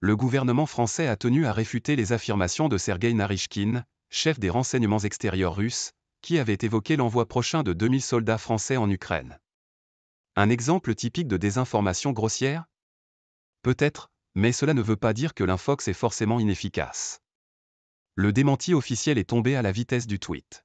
le gouvernement français a tenu à réfuter les affirmations de Sergei Narishkin, chef des renseignements extérieurs russes, qui avait évoqué l'envoi prochain de 2000 soldats français en Ukraine. Un exemple typique de désinformation grossière Peut-être, mais cela ne veut pas dire que l'infox est forcément inefficace. Le démenti officiel est tombé à la vitesse du tweet.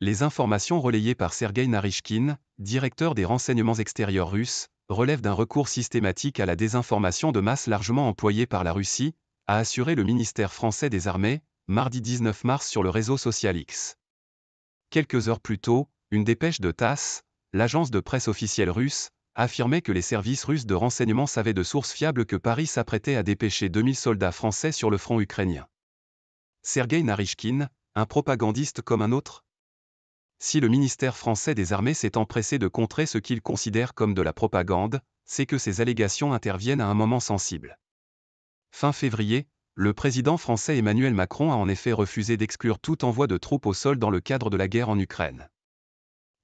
Les informations relayées par Sergueï Narishkin, directeur des renseignements extérieurs russes, relève d'un recours systématique à la désinformation de masse largement employée par la Russie, a assuré le ministère français des Armées, mardi 19 mars sur le réseau social X. Quelques heures plus tôt, une dépêche de TASS, l'agence de presse officielle russe, affirmait que les services russes de renseignement savaient de sources fiables que Paris s'apprêtait à dépêcher 2000 soldats français sur le front ukrainien. Sergei Narishkin, un propagandiste comme un autre, si le ministère français des armées s'est empressé de contrer ce qu'il considère comme de la propagande, c'est que ces allégations interviennent à un moment sensible. Fin février, le président français Emmanuel Macron a en effet refusé d'exclure tout envoi de troupes au sol dans le cadre de la guerre en Ukraine.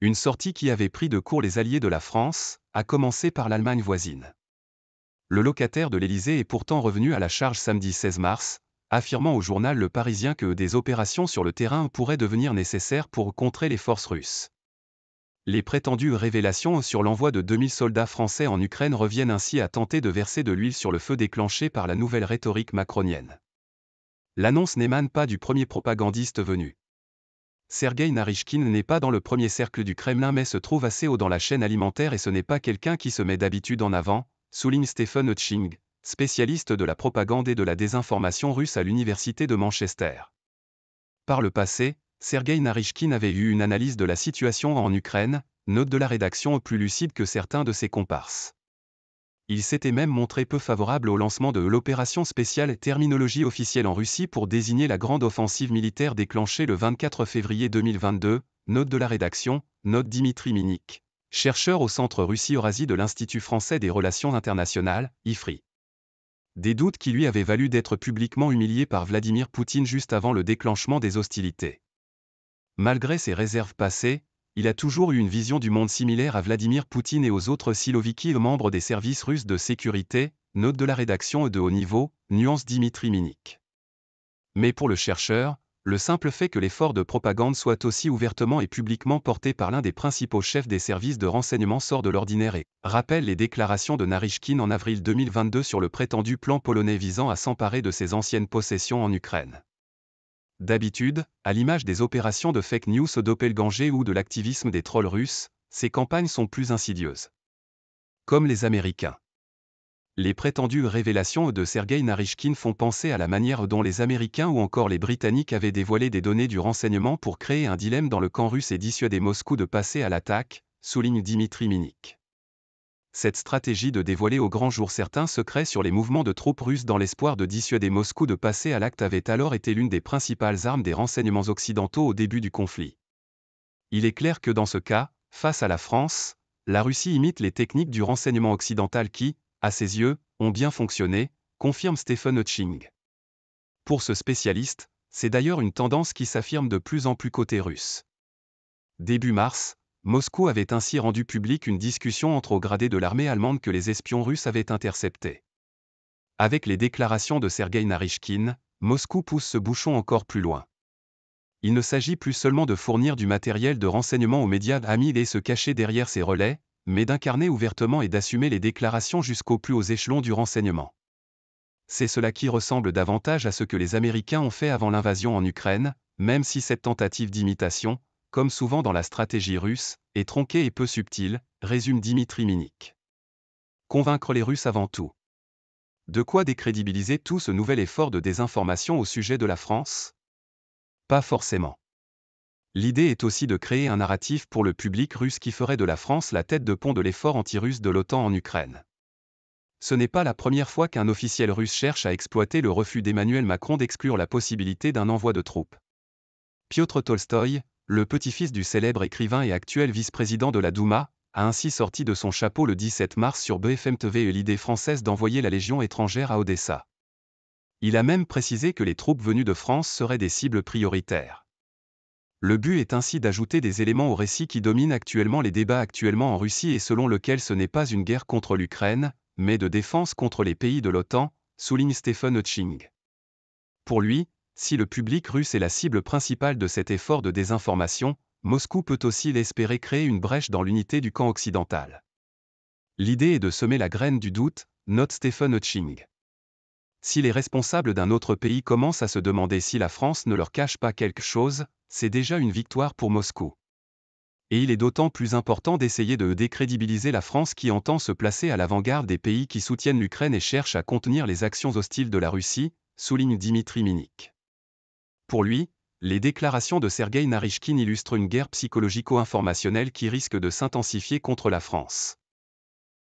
Une sortie qui avait pris de court les alliés de la France, a commencé par l'Allemagne voisine. Le locataire de l'Élysée est pourtant revenu à la charge samedi 16 mars, affirmant au journal Le Parisien que des opérations sur le terrain pourraient devenir nécessaires pour contrer les forces russes. Les prétendues révélations sur l'envoi de 2000 soldats français en Ukraine reviennent ainsi à tenter de verser de l'huile sur le feu déclenché par la nouvelle rhétorique macronienne. L'annonce n'émane pas du premier propagandiste venu. Sergei Narishkin n'est pas dans le premier cercle du Kremlin mais se trouve assez haut dans la chaîne alimentaire et ce n'est pas quelqu'un qui se met d'habitude en avant, souligne Stephen Hutching, spécialiste de la propagande et de la désinformation russe à l'Université de Manchester. Par le passé, Sergei Narishkin avait eu une analyse de la situation en Ukraine, note de la rédaction plus lucide que certains de ses comparses. Il s'était même montré peu favorable au lancement de l'opération spéciale terminologie officielle en Russie pour désigner la grande offensive militaire déclenchée le 24 février 2022, note de la rédaction, note Dimitri Minik, chercheur au Centre Russie-Eurasie de l'Institut français des relations internationales, IFRI des doutes qui lui avaient valu d'être publiquement humilié par Vladimir Poutine juste avant le déclenchement des hostilités. Malgré ses réserves passées, il a toujours eu une vision du monde similaire à Vladimir Poutine et aux autres Siloviki membres des services russes de sécurité, note de la rédaction de haut niveau, nuance Dimitri Minik. Mais pour le chercheur, le simple fait que l'effort de propagande soit aussi ouvertement et publiquement porté par l'un des principaux chefs des services de renseignement sort de l'ordinaire et rappelle les déclarations de Narishkin en avril 2022 sur le prétendu plan polonais visant à s'emparer de ses anciennes possessions en Ukraine. D'habitude, à l'image des opérations de fake news Dopelganger ou de l'activisme des trolls russes, ces campagnes sont plus insidieuses. Comme les Américains. Les prétendues révélations de Sergei Narishkin font penser à la manière dont les Américains ou encore les Britanniques avaient dévoilé des données du renseignement pour créer un dilemme dans le camp russe et dissuader Moscou de passer à l'attaque, souligne Dimitri Minik. Cette stratégie de dévoiler au grand jour certains secrets sur les mouvements de troupes russes dans l'espoir de dissuader Moscou de passer à l'acte avait alors été l'une des principales armes des renseignements occidentaux au début du conflit. Il est clair que dans ce cas, face à la France, la Russie imite les techniques du renseignement occidental qui, à ses yeux, ont bien fonctionné, confirme Stephen Hutching. Pour ce spécialiste, c'est d'ailleurs une tendance qui s'affirme de plus en plus côté russe. Début mars, Moscou avait ainsi rendu publique une discussion entre au gradés de l'armée allemande que les espions russes avaient interceptée. Avec les déclarations de Sergei Narishkin, Moscou pousse ce bouchon encore plus loin. Il ne s'agit plus seulement de fournir du matériel de renseignement aux médias amis et se cacher derrière ses relais, mais d'incarner ouvertement et d'assumer les déclarations jusqu'au plus haut échelons du renseignement. C'est cela qui ressemble davantage à ce que les Américains ont fait avant l'invasion en Ukraine, même si cette tentative d'imitation, comme souvent dans la stratégie russe, est tronquée et peu subtile, résume Dimitri Minik. Convaincre les Russes avant tout. De quoi décrédibiliser tout ce nouvel effort de désinformation au sujet de la France Pas forcément. L'idée est aussi de créer un narratif pour le public russe qui ferait de la France la tête de pont de l'effort anti-russe de l'OTAN en Ukraine. Ce n'est pas la première fois qu'un officiel russe cherche à exploiter le refus d'Emmanuel Macron d'exclure la possibilité d'un envoi de troupes. Piotr Tolstoï, le petit-fils du célèbre écrivain et actuel vice-président de la Douma, a ainsi sorti de son chapeau le 17 mars sur BFM TV l'idée française d'envoyer la Légion étrangère à Odessa. Il a même précisé que les troupes venues de France seraient des cibles prioritaires. Le but est ainsi d'ajouter des éléments au récit qui domine actuellement les débats actuellement en Russie et selon lequel ce n'est pas une guerre contre l'Ukraine, mais de défense contre les pays de l'OTAN, souligne Stephen Hutching. Pour lui, si le public russe est la cible principale de cet effort de désinformation, Moscou peut aussi l'espérer créer une brèche dans l'unité du camp occidental. L'idée est de semer la graine du doute, note Stephen Hutching. Si les responsables d'un autre pays commencent à se demander si la France ne leur cache pas quelque chose, c'est déjà une victoire pour Moscou. Et il est d'autant plus important d'essayer de décrédibiliser la France qui entend se placer à l'avant-garde des pays qui soutiennent l'Ukraine et cherchent à contenir les actions hostiles de la Russie, souligne Dimitri Minik. Pour lui, les déclarations de Sergei Narishkin illustrent une guerre psychologico-informationnelle qui risque de s'intensifier contre la France.